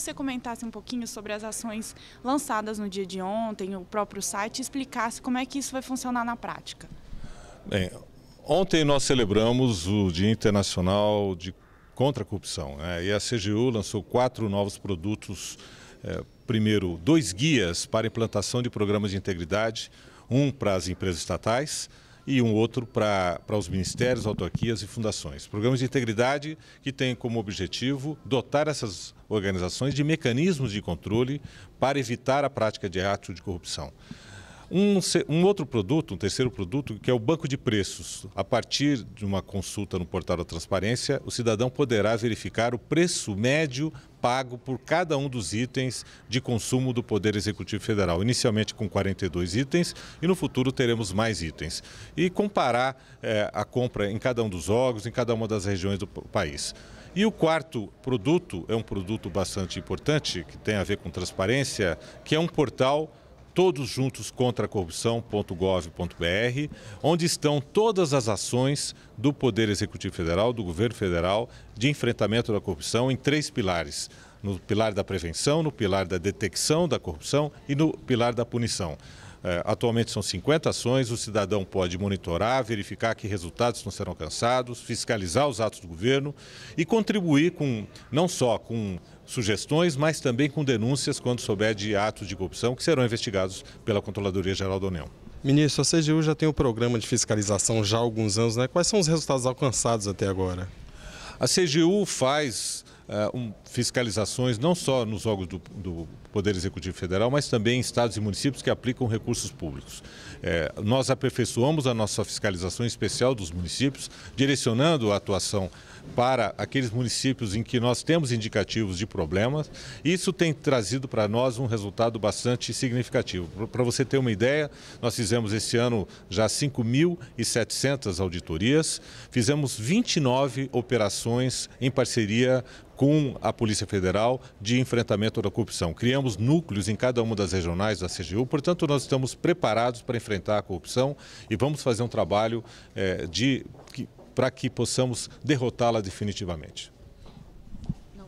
você comentasse um pouquinho sobre as ações lançadas no dia de ontem, o próprio site, e explicasse como é que isso vai funcionar na prática. Bem, ontem nós celebramos o Dia Internacional de Contra a Corrupção né? e a CGU lançou quatro novos produtos. É, primeiro, dois guias para implantação de programas de integridade, um para as empresas estatais, e um outro para os ministérios, autarquias e fundações. Programas de integridade que têm como objetivo dotar essas organizações de mecanismos de controle para evitar a prática de atos de corrupção. Um, um, outro produto, um terceiro produto, que é o banco de preços. A partir de uma consulta no portal da transparência, o cidadão poderá verificar o preço médio pago por cada um dos itens de consumo do Poder Executivo Federal. Inicialmente com 42 itens e no futuro teremos mais itens. E comparar eh, a compra em cada um dos órgãos, em cada uma das regiões do país. E o quarto produto é um produto bastante importante, que tem a ver com transparência, que é um portal todos juntos contra a corrupção.gov.br, onde estão todas as ações do Poder Executivo Federal, do Governo Federal, de enfrentamento da corrupção em três pilares: no pilar da prevenção, no pilar da detecção da corrupção e no pilar da punição. É, atualmente são 50 ações, o cidadão pode monitorar, verificar que resultados não serão alcançados, fiscalizar os atos do governo e contribuir com não só com sugestões, mas também com denúncias quando souber de atos de corrupção que serão investigados pela Controladoria Geral da União. Ministro, a CGU já tem um programa de fiscalização já há alguns anos, né? Quais são os resultados alcançados até agora? A CGU faz uh, um fiscalizações não só nos órgãos do, do, Poder Executivo Federal, mas também em estados e municípios que aplicam recursos públicos. É, nós aperfeiçoamos a nossa fiscalização especial dos municípios, direcionando a atuação para aqueles municípios em que nós temos indicativos de problemas. Isso tem trazido para nós um resultado bastante significativo. Para você ter uma ideia, nós fizemos esse ano já 5.700 auditorias, fizemos 29 operações em parceria com a Polícia Polícia Federal de enfrentamento da corrupção. Criamos núcleos em cada uma das regionais da CGU, portanto, nós estamos preparados para enfrentar a corrupção e vamos fazer um trabalho é, de, que, para que possamos derrotá-la definitivamente.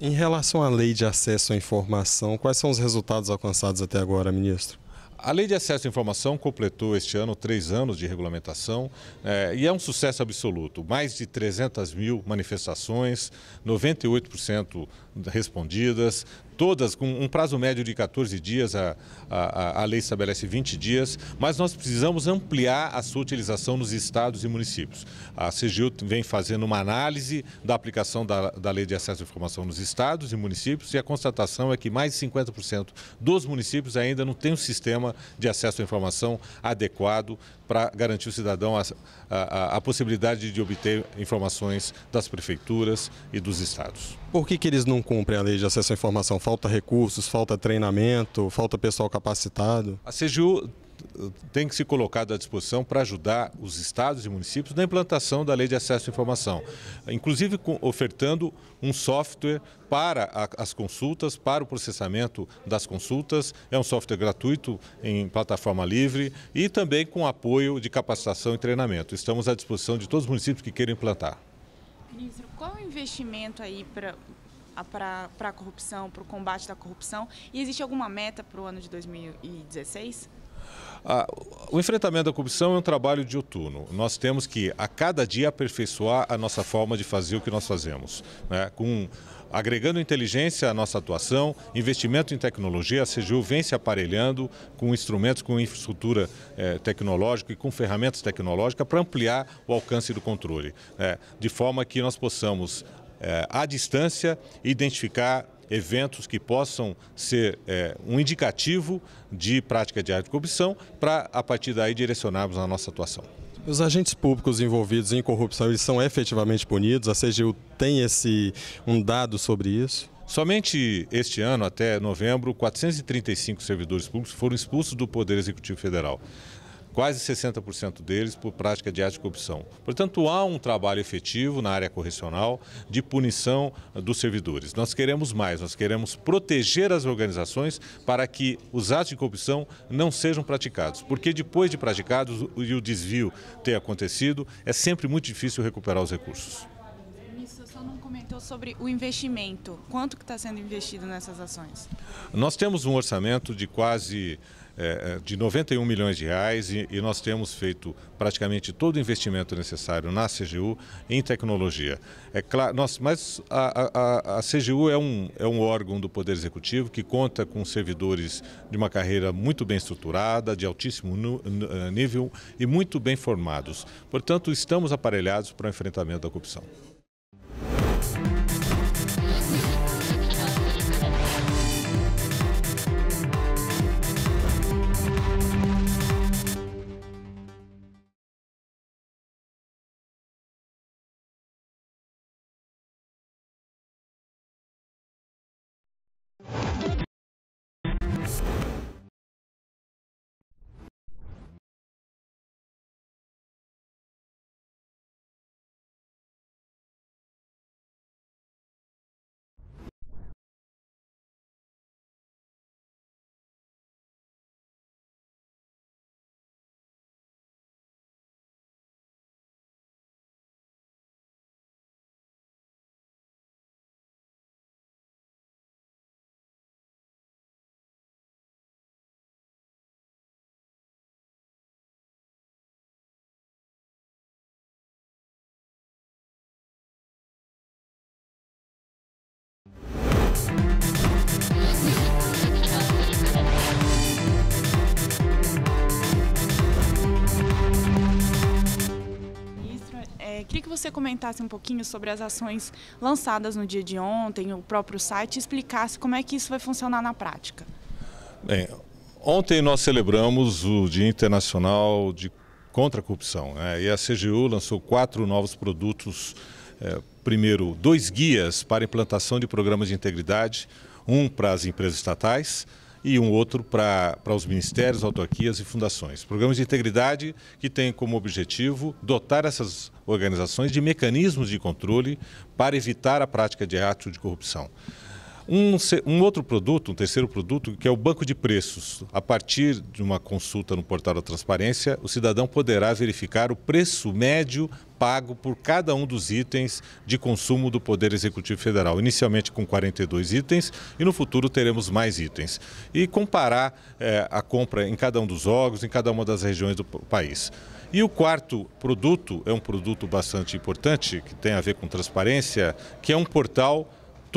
Em relação à lei de acesso à informação, quais são os resultados alcançados até agora, ministro? A Lei de Acesso à Informação completou este ano três anos de regulamentação é, e é um sucesso absoluto. Mais de 300 mil manifestações, 98% respondidas, todas com um prazo médio de 14 dias, a, a, a lei estabelece 20 dias, mas nós precisamos ampliar a sua utilização nos estados e municípios. A CGU vem fazendo uma análise da aplicação da, da lei de acesso à informação nos estados e municípios e a constatação é que mais de 50% dos municípios ainda não tem um sistema de acesso à informação adequado para garantir o cidadão a, a, a possibilidade de obter informações das prefeituras e dos estados. Por que, que eles não cumprem a lei de acesso à informação? Falta recursos, falta treinamento, falta pessoal capacitado? A CGU uh, tem que se colocar à disposição para ajudar os estados e municípios na implantação da lei de acesso à informação, inclusive ofertando um software para as consultas, para o processamento das consultas, é um software gratuito em plataforma livre e também com apoio de capacitação e treinamento. Estamos à disposição de todos os municípios que queiram implantar. Ministro, qual é o investimento aí para para a corrupção, para o combate da corrupção? E existe alguma meta para o ano de 2016? Ah, o enfrentamento da corrupção é um trabalho de outono. Nós temos que, a cada dia, aperfeiçoar a nossa forma de fazer o que nós fazemos. Né? Com, agregando inteligência à nossa atuação, investimento em tecnologia, a CGU vem se aparelhando com instrumentos, com infraestrutura eh, tecnológica e com ferramentas tecnológicas para ampliar o alcance do controle, né? de forma que nós possamos, eh, à distância, identificar eventos que possam ser é, um indicativo de prática de corrupção para, a partir daí, direcionarmos a nossa atuação. Os agentes públicos envolvidos em corrupção, eles são efetivamente punidos? A CGU tem esse, um dado sobre isso? Somente este ano, até novembro, 435 servidores públicos foram expulsos do Poder Executivo Federal quase 60% deles por prática de ato de corrupção. Portanto, há um trabalho efetivo na área correcional de punição eh, dos servidores. Nós queremos mais, nós queremos proteger as organizações para que os atos de corrupção não sejam praticados, porque depois de praticados e o desvio ter acontecido, é sempre muito difícil recuperar os recursos sobre o investimento. Quanto que está sendo investido nessas ações? Nós temos um orçamento de quase é, é, de 91 milhões de reais e, e, nós temos feito praticamente todo o investimento necessário na CGU em tecnologia. É claro, nós, mas a, a, a CGU é um, é um órgão do Poder Executivo que conta com servidores de uma carreira muito bem estruturada, de altíssimo é, nível e muito bem formados. Portanto, estamos aparelhados para o enfrentamento da corrupção. você comentasse um pouquinho sobre as ações lançadas no dia de ontem, o próprio site, e explicasse como é que isso vai funcionar na prática. Bem, ontem nós celebramos o Dia Internacional de Contra a Corrupção né? e a CGU lançou quatro novos produtos. É, primeiro, dois guias para implantação de programas de integridade, um para as empresas estatais, e um outro para os ministérios, autarquias e fundações. Programas de integridade que têm como objetivo dotar essas organizações de mecanismos de controle para evitar a prática de atos de corrupção. Um, um outro produto, um terceiro produto, que é o banco de preços. A partir de uma consulta no portal da transparência, o cidadão poderá verificar o preço médio pago por cada um dos itens de consumo do Poder Executivo Federal. Inicialmente com 42 itens e no futuro teremos mais itens. E comparar eh, a compra em cada um dos órgãos, em cada uma das regiões do país. E o quarto produto é um produto bastante importante, que tem a ver com transparência, que é um portal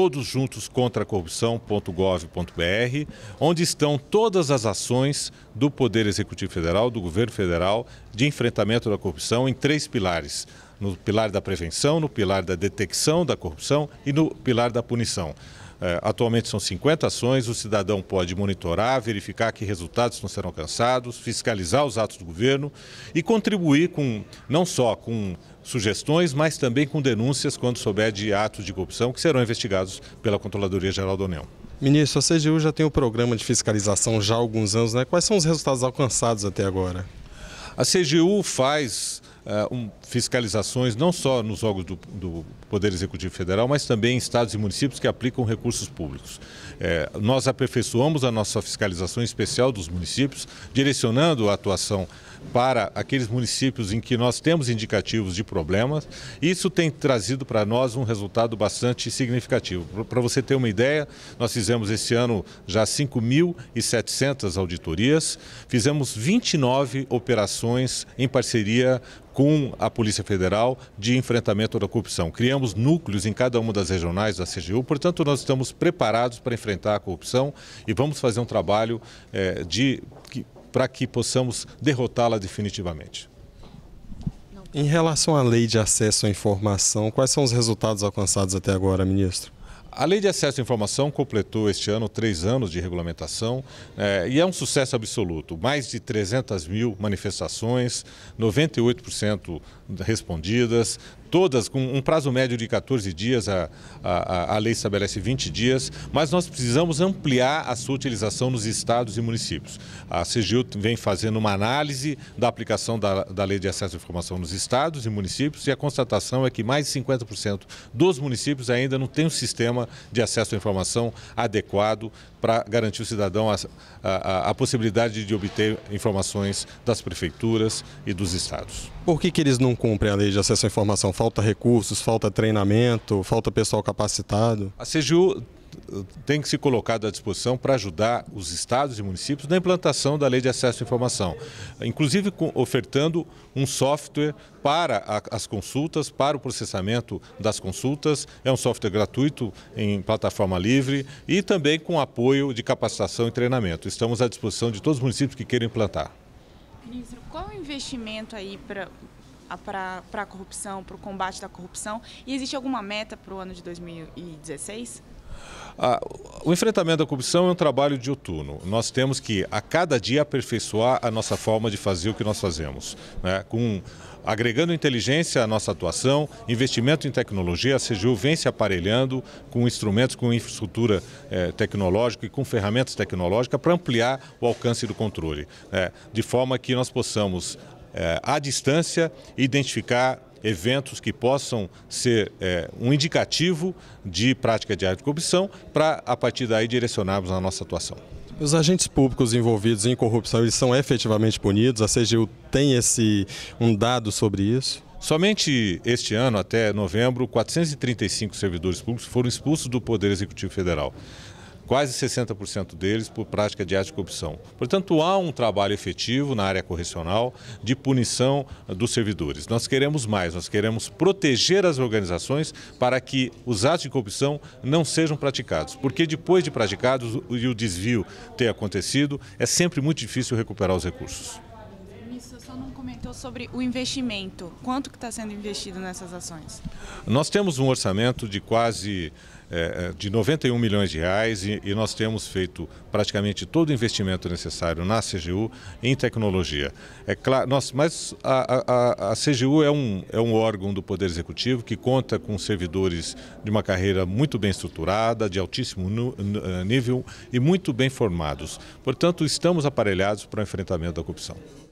todos juntos contra a corrupção.gov.br, onde estão todas as ações do Poder Executivo Federal, do Governo Federal, de enfrentamento da corrupção em três pilares: no pilar da prevenção, no pilar da detecção da corrupção e no pilar da punição. É, atualmente são 50 ações, o cidadão pode monitorar, verificar que resultados não serão alcançados, fiscalizar os atos do governo e contribuir com não só com sugestões, mas também com denúncias quando souber de atos de corrupção que serão investigados pela Controladoria Geral da União. Ministro, a CGU já tem o um programa de fiscalização já há alguns anos, né? Quais são os resultados alcançados até agora? A CGU faz uh, um fiscalizações não só nos órgãos do, do, Poder Executivo Federal, mas também em estados e municípios que aplicam recursos públicos. É, nós aperfeiçoamos a nossa fiscalização especial dos municípios, direcionando a atuação para aqueles municípios em que nós temos indicativos de problemas. Isso tem trazido para nós um resultado bastante significativo. Para você ter uma ideia, nós fizemos esse ano já 5.700 auditorias, fizemos 29 operações em parceria com a Polícia Federal de enfrentamento da corrupção. Criamos núcleos em cada uma das regionais da CGU, portanto, nós estamos preparados para enfrentar a corrupção e vamos fazer um trabalho é, de, que, para que possamos derrotá-la definitivamente. Em relação à lei de acesso à informação, quais são os resultados alcançados até agora, ministro? A Lei de Acesso à Informação completou este ano três anos de regulamentação é, e é um sucesso absoluto. Mais de 300 mil manifestações, 98% respondidas, todas com um prazo médio de 14 dias, a, a, a lei estabelece 20 dias, mas nós precisamos ampliar a sua utilização nos estados e municípios. A CGU vem fazendo uma análise da aplicação da, da lei de acesso à informação nos estados e municípios e a constatação é que mais de 50% dos municípios ainda não tem um sistema de acesso à informação adequado para garantir o cidadão a, a, a possibilidade de obter informações das prefeituras e dos estados. Por que, que eles não cumprem a lei de acesso à informação? falta recursos, falta treinamento, falta pessoal capacitado. A CGU eh, tem que se colocar à disposição para ajudar os estados e municípios na implantação da lei de acesso à informação, inclusive ofertando um software para as consultas, para o processamento das consultas. É um software gratuito em plataforma livre e também com apoio de capacitação e treinamento. Estamos à disposição de todos os municípios que queiram implantar. Ministro, qual o investimento aí para para a corrupção, para o combate da corrupção? E existe alguma meta para o ano de 2016? Ah, o enfrentamento da corrupção é um trabalho de outono. Nós temos que, a cada dia, aperfeiçoar a nossa forma de fazer o que nós fazemos. Né? Com, agregando inteligência à nossa atuação, investimento em tecnologia, a CGU vem se aparelhando com instrumentos, com infraestrutura eh, tecnológica e com ferramentas tecnológicas para ampliar o alcance do controle. Né? De forma que nós possamos é, à distância identificar eventos que possam ser é, um indicativo de prática de arte de corrupção para, a partir daí, direcionarmos a nossa atuação. Os agentes públicos envolvidos em corrupção, eles são efetivamente punidos? A CGU tem esse, um dado sobre isso? Somente este ano, até novembro, 435 servidores públicos foram expulsos do Poder Executivo Federal quase 60% deles por prática de ato de corrupção. Portanto, há um trabalho efetivo na área correcional de punição ah, dos servidores. Nós queremos mais, nós queremos proteger as organizações para que os atos de corrupção não sejam praticados, porque depois de praticados e o desvio ter acontecido, é sempre muito difícil recuperar os recursos não comentou sobre o investimento. Quanto que está sendo investido nessas ações? Nós temos um orçamento de quase é, de 91 milhões de reais e, e, nós temos feito praticamente todo o investimento necessário na CGU em tecnologia. É claro, nós, mas a, a, a CGU é um, é um órgão do Poder Executivo que conta com servidores de uma carreira muito bem estruturada, de altíssimo nu, eh, nível e muito bem formados. Portanto, estamos aparelhados para o enfrentamento da corrupção.